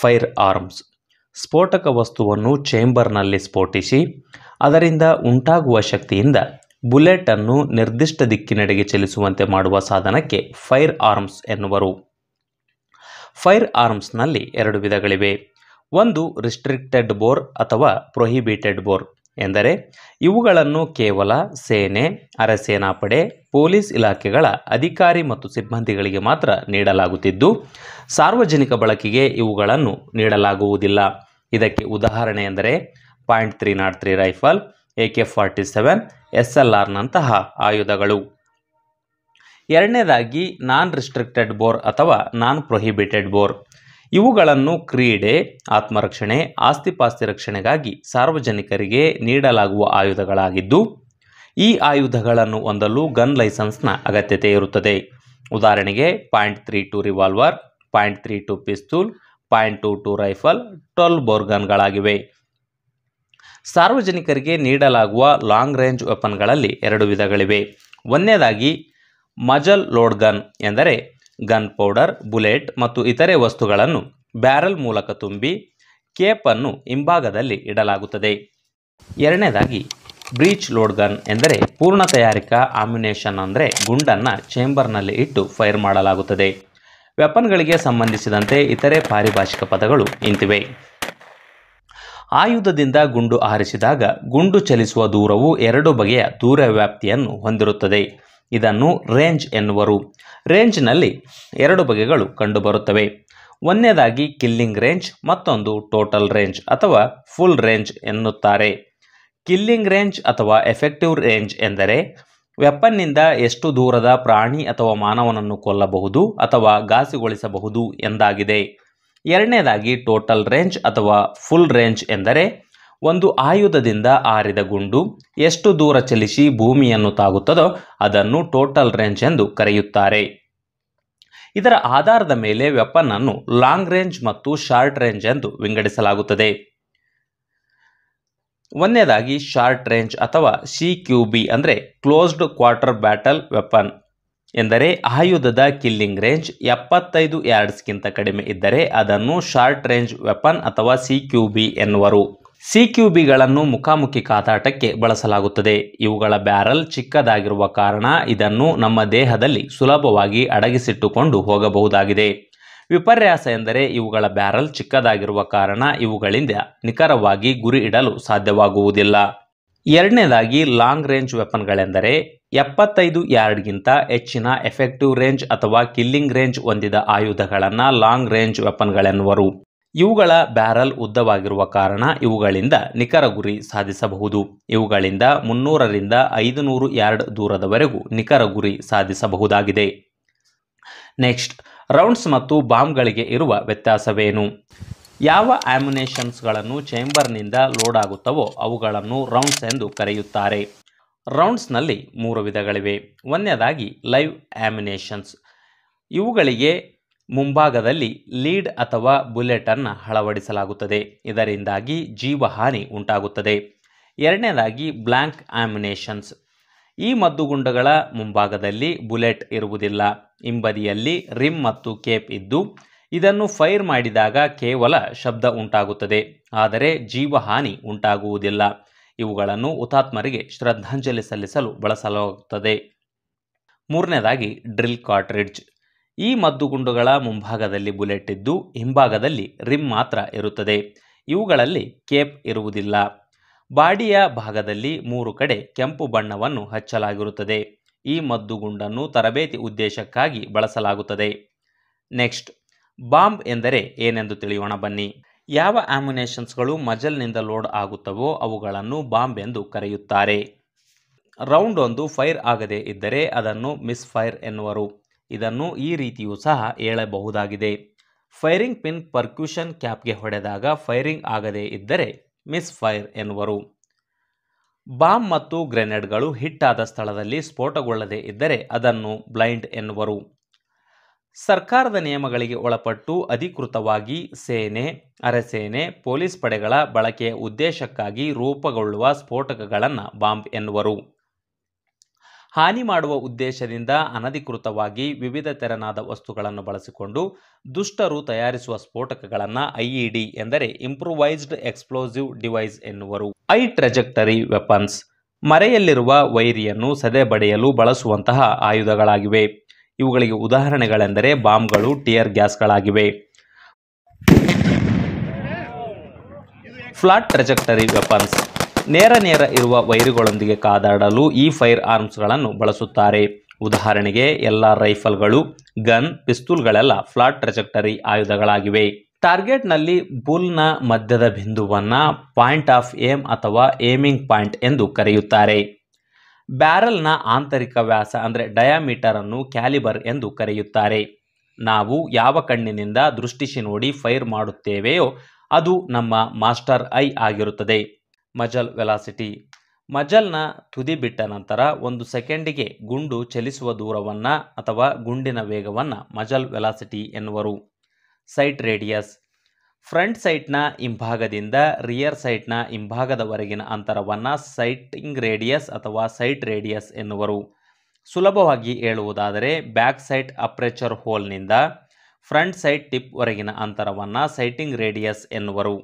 fire arms ಸ್ಫೋಟಕ ವಸ್ತುವನ್ನು ಚೇಂಬರ್ನಲ್ಲಿ ಸ್ಫೋಟಿಸಿ ಅದರಿಂದ ಉಂಟಾಗುವ ಶಕ್ತಿಯಿಂದ ಬುಲೆಟನ್ನು ನಿರ್ದಿಷ್ಟ ದಿಕ್ಕಿನೆಡೆಗೆ ಚಲಿಸುವಂತೆ ಮಾಡುವ ಸಾಧನಕ್ಕೆ ಫೈರ್ ಆರ್ಮ್ಸ್ ಎನ್ನುವರು ಫೈರ್ ಆರ್ಮ್ಸ್ನಲ್ಲಿ ಎರಡು ವಿಧಗಳಿವೆ ಒಂದು ರಿಸ್ಟ್ರಿಕ್ಟೆಡ್ ಬೋರ್ ಅಥವಾ ಪ್ರೊಹಿಬಿಟೆಡ್ ಬೋರ್ ಎಂದರೆ ಇವುಗಳನ್ನು ಕೇವಲ ಸೇನೆ ಅರೆಸೇನಾಪಡೆ ಪೊಲೀಸ್ ಇಲಾಖೆಗಳ ಅಧಿಕಾರಿ ಮತ್ತು ಸಿಬ್ಬಂದಿಗಳಿಗೆ ಮಾತ್ರ ನೀಡಲಾಗುತ್ತಿದ್ದು ಸಾರ್ವಜನಿಕ ಬಳಕೆಗೆ ಇವುಗಳನ್ನು ನೀಡಲಾಗುವುದಿಲ್ಲ ಇದಕ್ಕೆ ಉದಾಹರಣೆ ಎಂದರೆ point three not three rifle A K forty seven S L ಆರ್ನಂತಹ ಆಯುಧಗಳು ಎರಡನೇದಾಗಿ ನಾನ್ ರಿಸ್ಟ್ರಿಕ್ಟೆಡ್ ಬೋರ್ ಅಥವಾ ನಾನ್ ಪ್ರೊಹಿಬಿಟೆಡ್ ಬೋರ್ ಇವುಗಳನ್ನು ಕ್ರೀಡೆ ಆತ್ಮರಕ್ಷಣೆ ಆಸ್ತಿಪಾಸ್ತಿ ರಕ್ಷಣೆಗಾಗಿ ಸಾರ್ವಜನಿಕರಿಗೆ ನೀಡಲಾಗುವ ಆಯುಧಗಳಾಗಿದ್ದು ಈ ಆಯುಧಗಳನ್ನು ಹೊಂದಲು ಗನ್ ಲೈಸೆನ್ಸ್ನ ಅಗತ್ಯತೆ ಇರುತ್ತದೆ ಉದಾಹರಣೆಗೆ point three two revolver point three two pistol point two two rifle twelve ಬೋರ್ಗನ್ಗಳಾಗಿವೆ ಸಾರ್ವಜನಿಕರಿಗೆ ನೀಡಲಾಗುವ ಲಾಂಗ್ ರೇಂಜ್ ವೆಪನ್ಗಳಲ್ಲಿ ಎರಡು ವಿಧಗಳಿವೆ ಒಂದನೇದಾಗಿ ಮಜಲ್ ಲೋಡ್ ಗನ್ ಎಂದರೆ ಗನ್ ಪೌಡರ್ ಬುಲೆಟ್ ಮತ್ತು ಇತರೆ ವಸ್ತುಗಳನ್ನು ಬ್ಯಾರಲ್ ಮೂಲಕ ತುಂಬಿ ಕೇಪನ್ನು ಹಿಂಭಾಗದಲ್ಲಿ ಇಡಲಾಗುತ್ತದೆ ಎರಡನೇದಾಗಿ ಬ್ರೀಚ್ ಲೋಡ್ ಗನ್ ಎಂದರೆ ಪೂರ್ಣ ತಯಾರಿಕಾ ಆಮ್ಯುನೇಷನ್ ಅಂದರೆ ಗುಂಡನ್ನು ಚೇಂಬರ್ನಲ್ಲಿ ಇಟ್ಟು ಫೈರ್ ಮಾಡಲಾಗುತ್ತದೆ ವೆಪನ್ಗಳಿಗೆ ಸಂಬಂಧಿಸಿದಂತೆ ಇತರೆ ಪಾರಿಭಾಷಿಕ ಪದಗಳು ಇಂತಿವೆ ಆಯುಧದಿಂದ ಗುಂಡು ಆರಿಸಿದಾಗ ಗುಂಡು ಚಲಿಸುವ ದೂರವು ಎರಡು ಬಗೆಯ ದೂರ ವ್ಯಾಪ್ತಿಯನ್ನು ಹೊಂದಿರುತ್ತದೆ ಇದನ್ನು ರೇಂಜ್ ಎನ್ನುವರು ರೇಂಜ್ನಲ್ಲಿ ಎರಡು ಬಗೆಗಳು ಕಂಡುಬರುತ್ತವೆ ಒಂದನೇದಾಗಿ ಕಿಲ್ಲಿಂಗ್ ರೇಂಜ್ ಮತ್ತೊಂದು ಟೋಟಲ್ ರೇಂಜ್ ಅಥವಾ ಫುಲ್ ರೇಂಜ್ ಎನ್ನುತ್ತಾರೆ ಕಿಲ್ಲಿಂಗ್ ರೇಂಜ್ ಅಥವಾ ಎಫೆಕ್ಟಿವ್ ರೇಂಜ್ ಎಂದರೆ ವೆಪ್ಪನ್ನಿಂದ ಎಷ್ಟು ದೂರದ ಪ್ರಾಣಿ ಅಥವಾ ಮಾನವನನ್ನು ಕೊಲ್ಲಬಹುದು ಅಥವಾ ಘಾಸಿಗೊಳಿಸಬಹುದು ಎಂದಾಗಿದೆ ಎರಡನೇದಾಗಿ ಟೋಟಲ್ ರೇಂಜ್ ಅಥವಾ ಫುಲ್ ರೇಂಜ್ ಎಂದರೆ ಒಂದು ಆಯುಧದಿಂದ ಆರಿದ ಗುಂಡು ಎಷ್ಟು ದೂರ ಚಲಿಸಿ ಭೂಮಿಯನ್ನು ತಾಗುತ್ತದೋ ಅದನ್ನು ಟೋಟಲ್ ರೇಂಜ್ ಎಂದು ಕರೆಯುತ್ತಾರೆ ಇದರ ಆಧಾರದ ಮೇಲೆ ವೆಪನ್ ಅನ್ನು ಲಾಂಗ್ ರೇಂಜ್ ಮತ್ತು ಶಾರ್ಟ್ ರೇಂಜ್ ಎಂದು ವಿಂಗಡಿಸಲಾಗುತ್ತದೆ ಒಂದನೇದಾಗಿ ಶಾರ್ಟ್ ರೇಂಜ್ ಅಥವಾ ಸಿ ಕ್ಯೂ ಬಿ ಅಂದರೆ ಕ್ಲೋಸ್ಡ್ ಕ್ವಾರ್ಟರ್ ಬ್ಯಾಟಲ್ ವೆಪನ್ ಎಂದರೆ ಆಯುಧದ ಕಿಲ್ಲಿಂಗ್ ರೇಂಜ್ ಎಪ್ಪತ್ತೈದು ಯಾರ್ಡ್ಸ್ಗಿಂತ ಕಡಿಮೆ ಇದ್ದರೆ ಅದನ್ನು ಶಾರ್ಟ್ ರೇಂಜ್ ವೆಪನ್ ಅಥವಾ ಸಿ ಕ್ಯೂ ಬಿ ಎನ್ನುವರು ಸಿ ಕ್ಯೂ ಮುಖಾಮುಖಿ ಕಾತಾಟಕ್ಕೆ ಬಳಸಲಾಗುತ್ತದೆ ಇವುಗಳ ಬ್ಯಾರಲ್ ಚಿಕ್ಕದಾಗಿರುವ ಕಾರಣ ಇದನ್ನು ನಮ್ಮ ದೇಹದಲ್ಲಿ ಸುಲಭವಾಗಿ ಅಡಗಿಸಿಟ್ಟುಕೊಂಡು ಹೋಗಬಹುದಾಗಿದೆ ವಿಪರ್ಯಾಸ ಎಂದರೆ ಇವುಗಳ ಬ್ಯಾರಲ್ ಚಿಕ್ಕದಾಗಿರುವ ಕಾರಣ ಇವುಗಳಿಂದ ನಿಖರವಾಗಿ ಗುರಿ ಇಡಲು ಸಾಧ್ಯವಾಗುವುದಿಲ್ಲ ಎರಡನೇದಾಗಿ ಲಾಂಗ್ ರೇಂಜ್ ವೆಪನ್ಗಳೆಂದರೆ ಎಪ್ಪತ್ತೈದು ಯಾರ್ಡ್ಗಿಂತ ಹೆಚ್ಚಿನ ಎಫೆಕ್ಟಿವ್ ರೇಂಜ್ ಅಥವಾ ಕಿಲ್ಲಿಂಗ್ ರೇಂಜ್ ಹೊಂದಿದ ಆಯುಧಗಳನ್ನು ಲಾಂಗ್ ರೇಂಜ್ ವೆಪನ್ಗಳೆನ್ನುವರು ಇವುಗಳ ಬ್ಯಾರಲ್ ಉದ್ದವಾಗಿರುವ ಕಾರಣ ಇವುಗಳಿಂದ ನಿಖರ ಗುರಿ ಸಾಧಿಸಬಹುದು ಇವುಗಳಿಂದ ಮುನ್ನೂರರಿಂದ ಐದು ನೂರು ಯಾರ್ಡ್ ದೂರದವರೆಗೂ ನಿಖರ ಗುರಿ ಸಾಧಿಸಬಹುದಾಗಿದೆ ನೆಕ್ಸ್ಟ್ ರೌಂಡ್ಸ್ ಮತ್ತು ಬಾಂಬ್ಗಳಿಗೆ ಇರುವ ವ್ಯತ್ಯಾಸವೇನು ಯಾವ ಆ್ಯಮ್ಯುನೇಷನ್ಸ್ಗಳನ್ನು ಚೇಂಬರ್ನಿಂದ ಲೋಡ್ ಆಗುತ್ತವೋ ಅವುಗಳನ್ನು ರೌಂಡ್ಸ್ ಎಂದು ಕರೆಯುತ್ತಾರೆ ರೌಂಡ್ಸ್ನಲ್ಲಿ ಮೂರು ವಿಧಗಳಿವೆ ಒಂದನೇದಾಗಿ ಲೈವ್ ಆ್ಯಮಿನೇಷನ್ಸ್ ಇವುಗಳಿಗೆ ಮುಂಭಾಗದಲ್ಲಿ ಲೀಡ್ ಅಥವಾ ಬುಲೆಟ್ ಅನ್ನು ಅಳವಡಿಸಲಾಗುತ್ತದೆ ಇದರಿಂದಾಗಿ ಜೀವಹಾನಿ ಉಂಟಾಗುತ್ತದೆ ಎರಡನೇದಾಗಿ ಬ್ಲ್ಯಾಂಕ್ ಆಮಿನೇಷನ್ಸ್ ಈ ಮದ್ದುಗುಂಡಗಳ ಮುಂಭಾಗದಲ್ಲಿ ಬುಲೆಟ್ ಇರುವುದಿಲ್ಲ ಹಿಂಬದಿಯಲ್ಲಿ ರಿಮ್ ಮತ್ತು ಕೇಪ್ ಇದ್ದು ಇದನ್ನು ಫೈರ್ ಮಾಡಿದಾಗ ಕೇವಲ ಶಬ್ದ ಉಂಟಾಗುತ್ತದೆ ಆದರೆ ಜೀವಹಾನಿ ಉಂಟಾಗುವುದಿಲ್ಲ ಇವುಗಳನ್ನು ಹುತಾತ್ಮರಿಗೆ ಶ್ರದ್ಧಾಂಜಲಿ ಸಲ್ಲಿಸಲು ಬಳಸಲಾಗುತ್ತದೆ ಮೂರನೇದಾಗಿ ಡ್ರಿಲ್ ಕಾಟ್ರಿಡ್ಜ್ ಈ ಮದ್ದುಗುಂಡುಗಳ ಮುಂಭಾಗದಲ್ಲಿ ಬುಲೆಟ್ ಇದ್ದು ಹಿಂಭಾಗದಲ್ಲಿ ರಿಮ್ ಮಾತ್ರ ಇರುತ್ತದೆ ಇವುಗಳಲ್ಲಿ ಕೇಪ್ ಇರುವುದಿಲ್ಲ ಬಾಡಿಯ ಭಾಗದಲ್ಲಿ ಮೂರು ಕಡೆ ಕೆಂಪು ಬಣ್ಣವನ್ನು ಹಚ್ಚಲಾಗಿರುತ್ತದೆ ಈ ಮದ್ದುಗುಂಡನ್ನು ತರಬೇತಿ ಉದ್ದೇಶಕ್ಕಾಗಿ ಬಳಸಲಾಗುತ್ತದೆ ನೆಕ್ಸ್ಟ್ ಬಾಂಬ್ ಎಂದರೆ ಏನೆಂದು ತಿಳಿಯೋಣ ಬನ್ನಿ ಯಾವ ಆಮ್ಯುನೇಷನ್ಸ್ಗಳು ಮಜಲ್ನಿಂದ ಲೋಡ್ ಆಗುತ್ತವೋ ಅವುಗಳನ್ನು ಬಾಂಬ್ ಎಂದು ಕರೆಯುತ್ತಾರೆ ರೌಂಡ್ ಒಂದು ಫೈರ್ ಆಗದೇ ಇದ್ದರೆ ಅದನ್ನು ಮಿಸ್ ಫೈರ್ ಎನ್ನುವರು ಇದನ್ನು ಈ ರೀತಿಯೂ ಸಹ ಹೇಳಬಹುದಾಗಿದೆ ಫೈರಿಂಗ್ ಪಿನ್ ಪರ್ಕ್ಯೂಷನ್ ಕ್ಯಾಪ್ಗೆ ಹೊಡೆದಾಗ ಫೈರಿಂಗ್ ಆಗದೇ ಇದ್ದರೆ ಮಿಸ್ ಫೈರ್ ಎನ್ನುವರು ಬಾಂಬ್ ಮತ್ತು ಗ್ರೆನೇಡ್ಗಳು ಹಿಟ್ಟಾದ ಸ್ಥಳದಲ್ಲಿ ಸ್ಫೋಟಗೊಳ್ಳದೇ ಇದ್ದರೆ ಅದನ್ನು ಬ್ಲೈಂಡ್ ಎನ್ನುವರು ಸರ್ಕಾರದ ನಿಯಮಗಳಿಗೆ ಒಳಪಟ್ಟು ಅಧಿಕೃತವಾಗಿ ಸೇನೆ ಅರೆಸೇನೆ ಪೊಲೀಸ್ ಪಡೆಗಳ ಬಳಕೆಯ ಉದ್ದೇಶಕ್ಕಾಗಿ ರೂಪುಗೊಳ್ಳುವ ಸ್ಫೋಟಕಗಳನ್ನು ಬಾಂಬ್ ಎನ್ನುವರು ಹಾನಿ ಮಾಡುವ ಉದ್ದೇಶದಿಂದ ಅನಧಿಕೃತವಾಗಿ ವಿವಿಧ ತೆರನಾದ ವಸ್ತುಗಳನ್ನು ಬಳಸಿಕೊಂಡು ದುಷ್ಟರು ತಯಾರಿಸುವ ಸ್ಫೋಟಕಗಳನ್ನು ಐಇಡಿ ಎಂದರೆ ಇಂಪ್ರೂವೈಸ್ಡ್ ಎಕ್ಸ್ಪ್ಲೋಸಿವ್ ಡಿವೈಸ್ ಎನ್ನುವರು ಐ ಟ್ರೆಜೆಕ್ಟರಿ ವೆಪನ್ಸ್ ಮರೆಯಲ್ಲಿರುವ ವೈರಿಯನ್ನು ಸದೆ ಬಡಿಯಲು ಬಳಸುವಂತಹ ಆಯುಧಗಳಾಗಿವೆ ಇವುಗಳಿಗೆ ಉದಾಹರಣೆಗಳೆಂದರೆ ಬಾಂಬ್ಗಳು ಟಿಯರ್ ಗ್ಯಾಸ್ಗಳಾಗಿವೆ ಫ್ಲಾಟ್ ಟ್ರೆಜೆಕ್ಟರಿ ವೆಪನ್ಸ್ ನೇರ ನೇರ ಇರುವ ವೈರುಗಳೊಂದಿಗೆ ಕಾದಾಡಲು ಈ ಫೈರ್ ಆರ್ಮ್ಸ್ಗಳನ್ನು ಬಳಸುತ್ತಾರೆ ಉದಾಹರಣೆಗೆ ಎಲ್ಲ ರೈಫಲ್ಗಳು ಗನ್ ಪಿಸ್ತೂಲ್ಗಳೆಲ್ಲ ಫ್ಲಾಟ್ ಟ್ರಜೆಕ್ಟರಿ ಆಯುಧಗಳಾಗಿವೆ ಟಾರ್ಗೆಟ್ನಲ್ಲಿ ಬುಲ್ನ ಮಧ್ಯದ ಬಿಂದುವನ್ನು ಪಾಯಿಂಟ್ ಆಫ್ ಏಮ್ ಅಥವಾ ಏಮಿಂಗ್ ಪಾಯಿಂಟ್ ಎಂದು ಕರೆಯುತ್ತಾರೆ ಬ್ಯಾರಲ್ನ ಆಂತರಿಕ ವ್ಯಾಸ ಅಂದರೆ ಡಯಾಮೀಟರನ್ನು ಕ್ಯಾಲಿಬರ್ ಎಂದು ಕರೆಯುತ್ತಾರೆ ನಾವು ಯಾವ ಕಣ್ಣಿನಿಂದ ದೃಷ್ಟಿಸಿ ನೋಡಿ ಫೈರ್ ಮಾಡುತ್ತೇವೆಯೋ ಅದು ನಮ್ಮ ಮಾಸ್ಟರ್ ಐ ಆಗಿರುತ್ತದೆ ಮಜಲ್ ವೆಲಾಸಿಟಿ ಮಜಲ್ನ ತುದಿ ಬಿಟ್ಟ ನಂತರ ಒಂದು ಸೆಕೆಂಡಿಗೆ ಗುಂಡು ಚಲಿಸುವ ದೂರವನ್ನು ಅಥವಾ ಗುಂಡಿನ ವೇಗವನ್ನು ಮಜಲ್ ವೆಲಾಸಿಟಿ ಎನ್ನುವರು ಸೈಟ್ ರೇಡಿಯಸ್ ಫ್ರಂಟ್ ಸೈಟ್ನ ಹಿಂಭಾಗದಿಂದ ರಿಯರ್ ಸೈಟ್ನ ಹಿಂಭಾಗದವರೆಗಿನ ಅಂತರವನ್ನು ಸೈಟಿಂಗ್ ರೇಡಿಯಸ್ ಅಥವಾ ಸೈಟ್ ರೇಡಿಯಸ್ ಎನ್ನುವರು ಸುಲಭವಾಗಿ ಹೇಳುವುದಾದರೆ ಬ್ಯಾಕ್ ಸೈಟ್ ಅಪ್ರೆಚರ್ ಹೋಲ್ನಿಂದ ಫ್ರಂಟ್ ಸೈಟ್ ಟಿಪ್ವರೆಗಿನ ಅಂತರವನ್ನು ಸೈಟಿಂಗ್ ರೇಡಿಯಸ್ ಎನ್ನುವರು